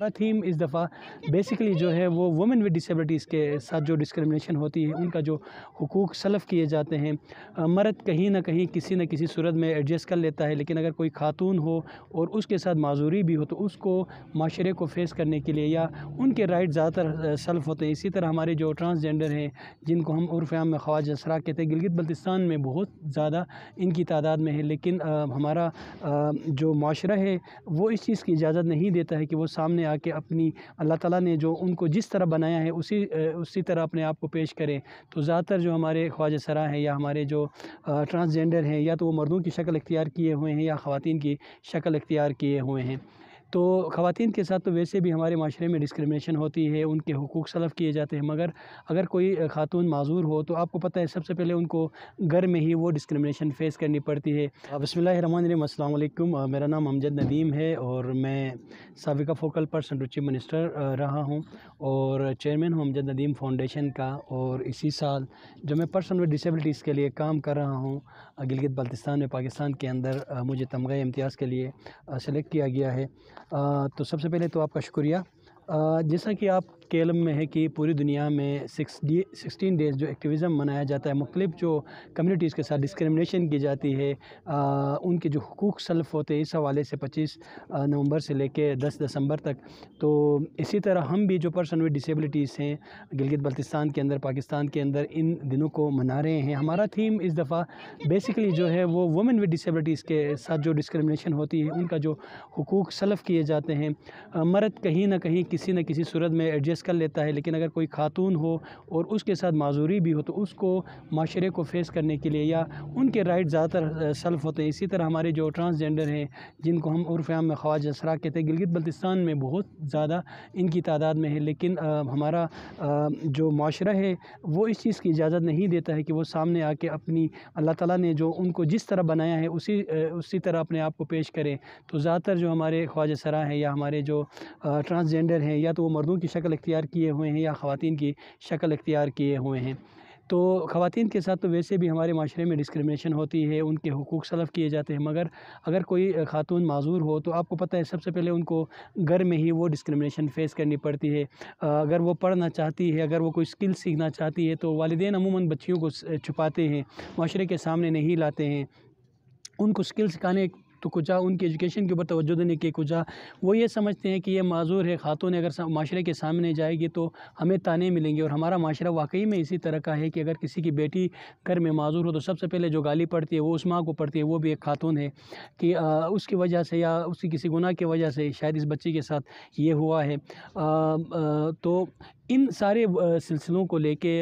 हमारा थीम इस दफ़ा बेसिकली जो है वो वुमेन विद डिसेबिलिटीज़ के साथ जो डिस्क्रिमिनेशन होती है उनका जो हकूक़ सलफ़ किए जाते हैं मर्द कहीं ना कहीं किसी न किसी सूरत में एडजस्ट कर लेता है लेकिन अगर कोई खातून हो और उसके साथ माजूरी भी हो तो उसको माशरे को फेस करने के लिए या उनके राइट ज़्यादातर सलफ होते हैं इसी तरह हमारे जो ट्रांसजेंडर हैं जिनको हम उर्फ़ाम में ख्वाज असरा कहते हैं गिलगित बल्तिस्तान में बहुत ज़्यादा इनकी तादाद में है लेकिन हमारा जो माशरा है वो इस चीज़ की इजाज़त नहीं देता है कि वो सामने आके अपनी अल्लाह ताला ने जो उनको जिस तरह बनाया है उसी उसी तरह अपने आप को पेश करें तो ज़्यादातर जो हमारे ख्वाजा सरा हैं या हमारे जो ट्रांसजेंडर हैं या तो वो मर्दों की शक्ल इख्तियार किए हुए हैं या ख़वान की शक्ल इख्तियार किए हुए हैं तो ख़वान के साथ तो वैसे भी हमारे माशरे में डिस्क्रमिनेशन होती है उनके हकूक़ सलफ़ किए जाते हैं मगर अगर कोई खातून माजूर हो तो आपको पता है सबसे पहले उनको घर में ही वो डिस्क्रमिनेशन फ़ेस करनी पड़ती है बसमीम अल्लाम मेरा नाम अमजद नदीम है और मैं सबका फोकल पर्सन रुचि मिनिस्टर रहा हूँ और चेयरमैन हूँ अमजद नदीम फाउंडेशन का और इसी साल जो मैं पर्सन विद डिसबलिटीज़ के लिए काम कर रहा हूँ गिलगित बल्तिस्तान में पाकिस्तान के अंदर मुझे तमगा इम्तियाज़ के लिए सेलेक्ट किया गया है तो सबसे पहले तो आपका शुक्रिया जैसा कि आप के इलम में है कि पूरी दुनिया में सिक्स डे सिक्सटीन डेज़ जो एक्टिविज़म मनाया जाता है मुख्तलिफ़ जो कम्यूनिटीज़ के साथ डिस्क्रमिनेशन की जाती है आ, उनके जो हकूक़ सल्फ़ होते हैं इस हवाले से पच्चीस नवंबर से लेकर दस दिसंबर तक तो इसी तरह हम भी जो पर्सन विद डिसबलिटीज़ हैं गिलगित बल्तिस्तान के अंदर पाकिस्तान के अंदर इन दिनों को मना रहे हैं हमारा थीम इस दफ़ा बेसिकली जो है वो वुमेन विद डिसबलिटीज़ के साथ जो डिस्क्रमिनेशन होती है उनका जो हकूक़ सलफ़ किए जाते हैं मर्द कहीं ना कहीं किसी न किसी सूरत में एडजस्ट फेस कर लेता है लेकिन अगर कोई खातून हो और उसके साथ माजूरी भी हो तो उसको माशरे को फेस करने के लिए या उनके राइट ज़्यादातर सल्फ होते हैं इसी तरह हमारे जो ट्रांसजेंडर हैं जिनको हम उर्फ़ाम में ख्वाज असरा कहते हैं गिलगित बल्तिस्तान में बहुत ज़्यादा इनकी तादाद में है लेकिन आ, हमारा आ, जो माशरा है वो इस चीज़ की इजाज़त नहीं देता है कि वो सामने आके अपनी अल्लाह ताला ने जो उनको जिस तरह बनाया है उसी उसी तरह अपने आप को पेश करें तो ज़्यादातर जो हमारे ख्वाज सरा हैं या हमारे जो ट्रांसजेंडर हैं या तो वो मर्दों की शक्ल अख्तियार किए हुए हैं या ख़वान की शक्ल अख्तियार किए हुए हैं तो खातन के साथ तो वैसे भी हमारे माशरे में डिस्क्रमिनेशन होती है उनके हकूक़ सलफ़ किए जाते हैं मगर अगर कोई ख़ातून माजूर हो तो आपको पता है सबसे पहले उनको घर में ही वो डिस्क्रमिनेशन फ़ेस करनी पड़ती है अगर वो पढ़ना चाहती है अगर वो कोई स्किल सीखना चाहती है तो वालदे अमूमन बच्चियों को छुपाते हैं माशरे के सामने नहीं लाते हैं उनको स्किल सिखाने तो कुछ उनकी एजुकेशन के ऊपर तोज्जो देने के कुछ वो ये समझते हैं कि ये माजूर है खातून अगर माशरे के सामने जाएगी तो हमें ताने मिलेंगे और हमारा माशरा वाकई में इसी तरह का है कि अगर किसी की बेटी घर में माजूर हो तो सबसे पहले जो गाली पड़ती है वो उस माँ को पड़ती है वो भी एक खातून है कि उसकी वजह से या उसकी किसी गुनाह की वजह से शायद इस बच्चे के साथ ये हुआ है तो इन सारे सिलसिलों को लेके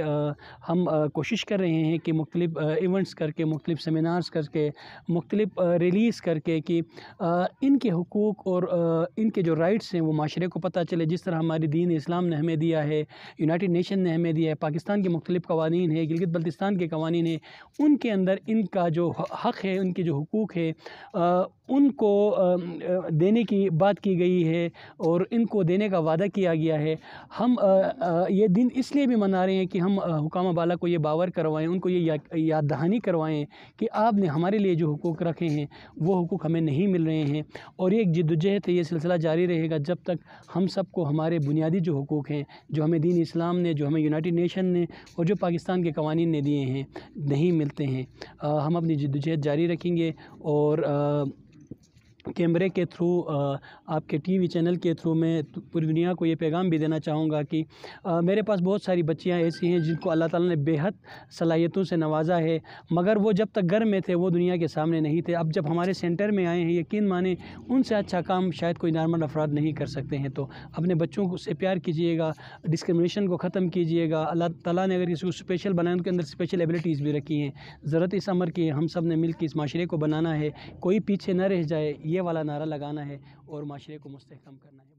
हम कोशिश कर रहे हैं कि मुख्तलिफ़ इवेंट्स करके मुख्तलिफ़ सेमिनार्स करके मुख्तलिफ़ रिलीज़ करके सके कि इनके हकूक़ और इनके जो राइट्स हैं वो माशरे को पता चले जिस तरह हमारे दीन इस्लाम ने हमें दिया है यूनाइट नेशन ने हमें दिया है पाकिस्तान के मुख्तलिफ़ कवानीन है गिलगित बल्तिस्तान के कवानीन हैं उनके अंदर इनका जो हक़ है उनके जो हकूक़ है उनको देने की बात की गई है और इनको देने का वादा किया गया है हम ये दिन इसलिए भी मना रहे हैं कि हम हुकाम बाला को ये बावर करवाएं उनको ये याद दहानी करवाएं कि आपने हमारे लिए जो हकूक़ रखे हैं वो हकूक़ हमें नहीं मिल रहे हैं और ये एक जद्दोजहद है ये सिलसिला जारी रहेगा जब तक हम सबको हमारे बुनियादी जो हकूक़ हैं जो हमें दीन इस्लाम ने जो हमें यूनाइट नेशन ने और जो पाकिस्तान के कवानीन ने दिए हैं नहीं मिलते हैं आ, हम अपनी जद्दोजहद जारी रखेंगे और आ, कैमरे के थ्रू आपके टीवी चैनल के थ्रू मैं तो पूरी दुनिया को ये पैगाम भी देना चाहूँगा कि आ, मेरे पास बहुत सारी बच्चियाँ ऐसी हैं जिनको अल्लाह ताला ने बेहद सलाहियतों से नवाजा है मगर वो जब तक घर में थे वो दुनिया के सामने नहीं थे अब जब हमारे सेंटर में आए हैं यकीन माने उनसे अच्छा काम शायद कोई नॉर्मल अफराद नहीं कर सकते हैं तो अपने बच्चों से प्यार कीजिएगा डिस्क्रमिनेशन को ख़त्म कीजिएगा अल्लाह ताला ने अगर किसी को स्पेशल बनाए उनके अंदर स्पेशल एबिलिटीज़ भी रखी हैं ज़रूरत इस अमर की हम सब ने मिल के इस माशरे को बनाना है कोई पीछे न रह जाए ये वाला नारा लगाना है और माशरे को मुस्तकम करना है